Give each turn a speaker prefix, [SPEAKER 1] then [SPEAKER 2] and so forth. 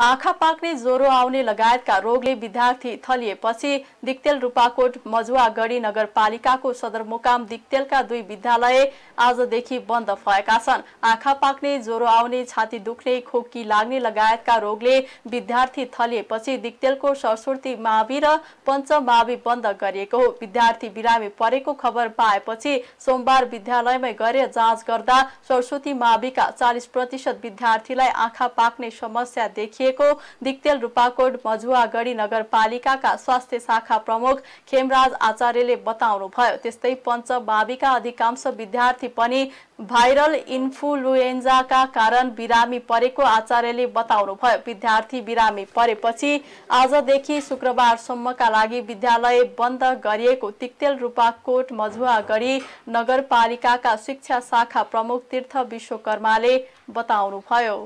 [SPEAKER 1] आँखा पाक्ने ज्वरो आउने लगायतका रोगले विद्यार्थी थलिएपछि दिक्तेल रूपाकोट मजुवागढी नगरपालिकाको सदरमुकाम दिक्तेलका दुई विद्यालय आजदेखि बन्द भएका छन् आँखा पाक्ने ज्वरो आउने छाती दुख्ने खोकी लाग्ने लगायतका रोगले विद्यार्थी थलिएपछि दिक्तेलको सरस्वती मावि र पञ्च मावि बन्द गरिएको हो विद्यार्थी बिरामी परेको खबर पाएपछि सोमबार विद्यालयमै गएर जाँच गर्दा सरस्वती माविका चालिस प्रतिशत विद्यार्थीलाई आँखा पाक्ने समस्या देखिए गरिएको दिक्तेल रूपाकोट मजुवागढी नगरपालिकाका स्वास्थ्य शाखा प्रमुख खेमराज आचार्यले बताउनुभयो त्यस्तै पञ्चबाबीका अधिकांश विद्यार्थी पनि भाइरल इन्फ्लुएन्जाका कारण बिरामी परेको आचार्यले बताउनुभयो विद्यार्थी बिरामी परेपछि आजदेखि शुक्रबारसम्मका लागि विद्यालय बन्द गरिएको तिक्तेल रूपाकोट मजुवागढी नगरपालिकाका शिक्षा शाखा प्रमुख तीर्थ विश्वकर्माले बताउनुभयो